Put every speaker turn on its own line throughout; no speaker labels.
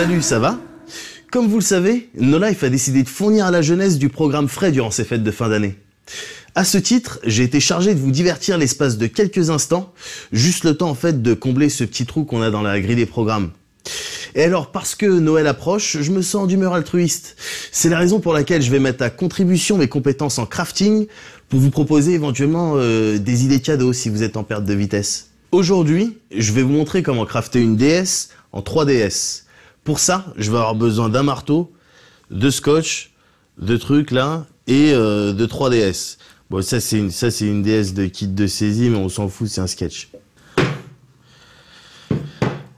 Salut, ça va Comme vous le savez, No Life a décidé de fournir à la jeunesse du programme frais durant ses fêtes de fin d'année. À ce titre, j'ai été chargé de vous divertir l'espace de quelques instants, juste le temps en fait de combler ce petit trou qu'on a dans la grille des programmes. Et alors, parce que Noël approche, je me sens d'humeur altruiste. C'est la raison pour laquelle je vais mettre à contribution mes compétences en crafting pour vous proposer éventuellement euh, des idées cadeaux si vous êtes en perte de vitesse. Aujourd'hui, je vais vous montrer comment crafter une DS en 3DS. Pour ça, je vais avoir besoin d'un marteau, de scotch, de trucs là, et euh, de 3DS. Bon, ça c'est une, ça c'est une DS de kit de saisie, mais on s'en fout, c'est un sketch.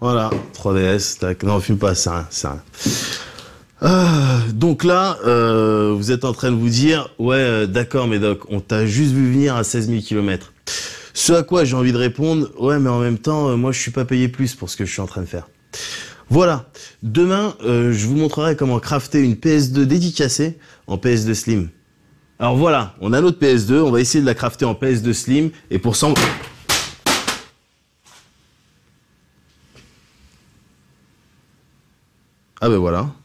Voilà, 3DS, tac. Non, fume pas, ça, ah, ça. donc là, euh, vous êtes en train de vous dire, ouais, euh, d'accord, mais doc, on t'a juste vu venir à 16 000 km. Ce à quoi j'ai envie de répondre, ouais, mais en même temps, moi, je suis pas payé plus pour ce que je suis en train de faire. Voilà. Demain, euh, je vous montrerai comment crafter une PS2 dédicacée en PS2 Slim. Alors voilà, on a notre PS2, on va essayer de la crafter en PS2 Slim, et pour s'en... Ah ben voilà.